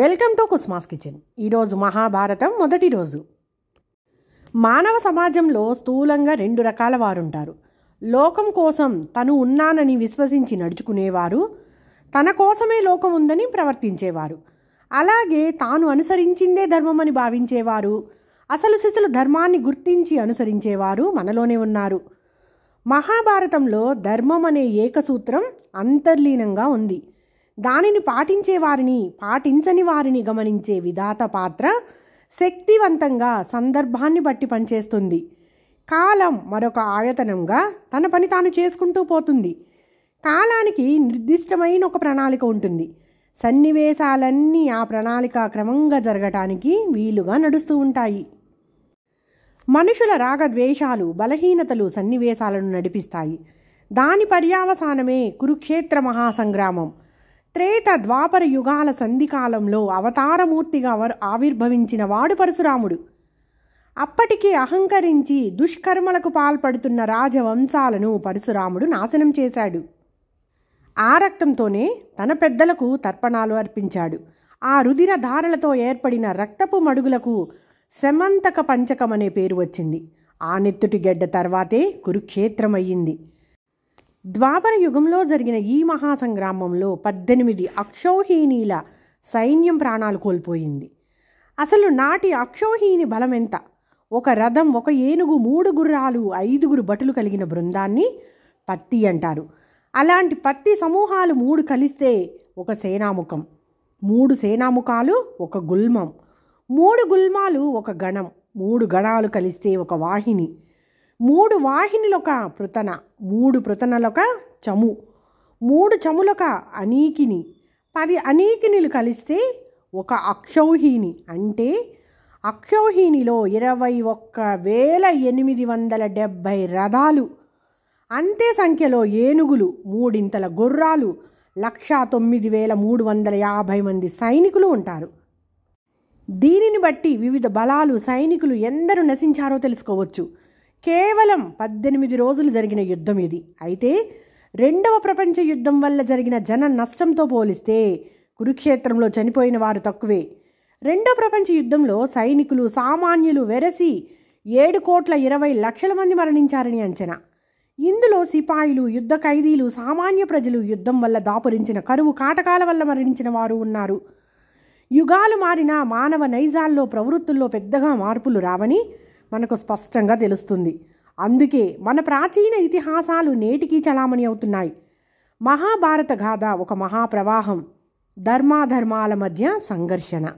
welcome to కుస్మాస్ kitchen ఈరోజు మహాభారతం మొదటి రోజు మానవ సమాజంలో స్థూలంగా రెండు రకాల వారుంటారు లోకం కోసం తను ఉన్నానని విశ్వసించి నడుచుకునేవారు తన కోసమే లోకం ఉందని ప్రవర్తించేవారు అలాగే తాను అనుసరించిందే ధర్మమని భావించేవారు అసలు శిశులు ధర్మాన్ని గుర్తించి అనుసరించేవారు మనలోనే ఉన్నారు మహాభారతంలో ధర్మం అనే ఏకసూత్రం అంతర్లీనంగా ఉంది దానిని పాటించే వారిని పాటించని వారిని గమనించే విధాత పాత్ర శక్తివంతంగా సందర్భాన్ని బట్టి పనిచేస్తుంది కాలం మరొక ఆయతనంగా తన పని తాను చేసుకుంటూ పోతుంది కాలానికి నిర్దిష్టమైన ఒక ప్రణాళిక ఉంటుంది సన్నివేశాలన్నీ ఆ ప్రణాళిక క్రమంగా జరగటానికి వీలుగా నడుస్తూ ఉంటాయి మనుషుల రాగద్వేషాలు బలహీనతలు సన్నివేశాలను నడిపిస్తాయి దాని పర్యావసానమే కురుక్షేత్ర మహాసంగ్రామం త్రేత ద్వాపర యుగాల సంధికాలంలో అవతారమూర్తిగా ఆవిర్భవించిన వాడు పరశురాముడు అప్పటికే అహంకరించి దుష్కర్మలకు పాల్పడుతున్న రాజవంశాలను పరశురాముడు నాశనం చేశాడు ఆ రక్తంతోనే తన పెద్దలకు తర్పణాలు అర్పించాడు ఆ రుదిర ధారలతో ఏర్పడిన రక్తపు మడుగులకు శమంతక పంచకం అనే పేరు వచ్చింది ఆ నెత్తుటి గెడ్డ తర్వాతే కురుక్షేత్రమయ్యింది ద్వాపర యుగంలో జరిగిన ఈ మహాసంగ్రామంలో పద్దెనిమిది అక్షౌహిణీల సైన్యం ప్రాణాలు కోల్పోయింది అసలు నాటి బలం బలమెంత ఒక రథం ఒక ఏనుగు మూడు గుర్రాలు ఐదుగురు భటులు కలిగిన బృందాన్ని పత్తి అంటారు అలాంటి పత్తి సమూహాలు మూడు కలిస్తే ఒక సేనాముఖం మూడు సేనాముఖాలు ఒక గుల్మం మూడు గుల్మాలు ఒక గణం మూడు గణాలు కలిస్తే ఒక వాహిని మూడు వాహినులొక పృతన మూడు పృతనలొక చము మూడు చములొక అనీకిని పది అనీకినిలు కలిస్తే ఒక అక్షౌహిణి అంటే అక్షౌహిణిలో ఇరవై ఒక్క వేల ఎనిమిది వందల డెబ్భై రథాలు అంతే సంఖ్యలో ఏనుగులు మూడింతల గుర్రాలు లక్షా తొమ్మిది వేల మూడు వందల యాభై మంది సైనికులు ఉంటారు దీనిని బట్టి వివిధ బలాలు సైనికులు ఎందరు నశించారో తెలుసుకోవచ్చు కేవలం పద్దెనిమిది రోజులు జరిగిన యుద్ధం ఇది అయితే రెండవ ప్రపంచ యుద్ధం వల్ల జరిగిన జన నష్టంతో పోలిస్తే కురుక్షేత్రంలో చనిపోయిన వారు తక్కువే రెండవ ప్రపంచ యుద్ధంలో సైనికులు సామాన్యులు వెరసి ఏడు కోట్ల ఇరవై లక్షల మంది మరణించారని అంచనా ఇందులో సిపాయిలు యుద్ధ ఖైదీలు సామాన్య ప్రజలు యుద్ధం వల్ల దాపురించిన కరువు కాటకాల వల్ల మరణించిన వారు ఉన్నారు యుగాలు మారిన మానవ నైజాల్లో ప్రవృత్తుల్లో పెద్దగా మార్పులు రావని మనకు స్పష్టంగా తెలుస్తుంది అందుకే మన ప్రాచీన ఇతిహాసాలు నేటికీ చలామణి అవుతున్నాయి మహాభారత గాథ ఒక మహాప్రవాహం ధర్మాధర్మాల మధ్య సంఘర్షణ